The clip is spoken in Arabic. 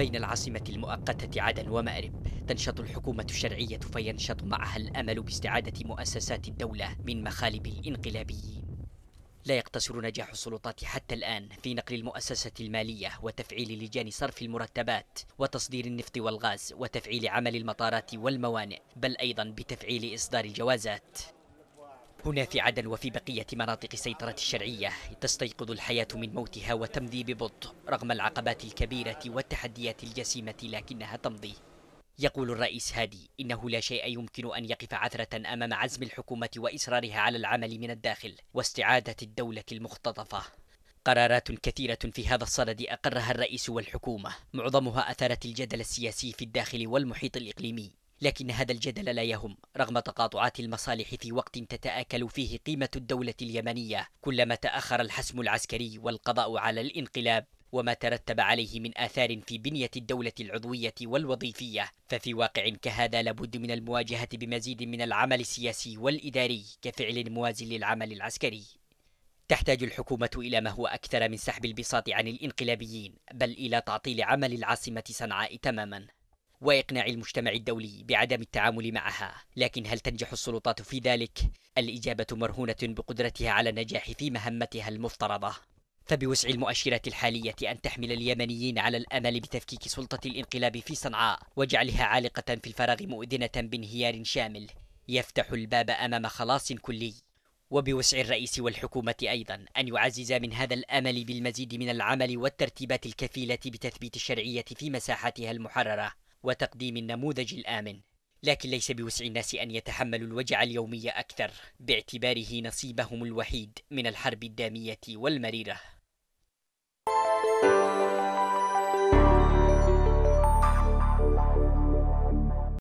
بين العاصمة المؤقتة عدن ومأرب تنشط الحكومة الشرعية فينشط معها الأمل باستعادة مؤسسات الدولة من مخالب الانقلابيين لا يقتصر نجاح السلطات حتى الآن في نقل المؤسسة المالية وتفعيل لجان صرف المرتبات وتصدير النفط والغاز وتفعيل عمل المطارات والموانئ بل أيضا بتفعيل إصدار الجوازات هنا في عدن وفي بقية مناطق سيطرة الشرعية تستيقظ الحياة من موتها وتمضي ببطء رغم العقبات الكبيرة والتحديات الجسيمة لكنها تمضي يقول الرئيس هادي إنه لا شيء يمكن أن يقف عثرة أمام عزم الحكومة وإصرارها على العمل من الداخل واستعادة الدولة المختطفة قرارات كثيرة في هذا الصدد أقرها الرئيس والحكومة معظمها أثارت الجدل السياسي في الداخل والمحيط الإقليمي لكن هذا الجدل لا يهم رغم تقاطعات المصالح في وقت تتآكل فيه قيمة الدولة اليمنية كلما تأخر الحسم العسكري والقضاء على الانقلاب وما ترتب عليه من آثار في بنية الدولة العضوية والوظيفية ففي واقع كهذا لابد من المواجهة بمزيد من العمل السياسي والإداري كفعل موازي للعمل العسكري تحتاج الحكومة إلى ما هو أكثر من سحب البساط عن الانقلابيين بل إلى تعطيل عمل العاصمة صنعاء تماماً وإقناع المجتمع الدولي بعدم التعامل معها لكن هل تنجح السلطات في ذلك؟ الإجابة مرهونة بقدرتها على النجاح في مهمتها المفترضة فبوسع المؤشرات الحالية أن تحمل اليمنيين على الأمل بتفكيك سلطة الانقلاب في صنعاء وجعلها عالقة في الفراغ مؤذنة بانهيار شامل يفتح الباب أمام خلاص كلي وبوسع الرئيس والحكومة أيضا أن يعزز من هذا الأمل بالمزيد من العمل والترتيبات الكفيلة بتثبيت الشرعية في مساحتها المحررة وتقديم النموذج الآمن لكن ليس بوسع الناس أن يتحملوا الوجع اليومي أكثر باعتباره نصيبهم الوحيد من الحرب الدامية والمريرة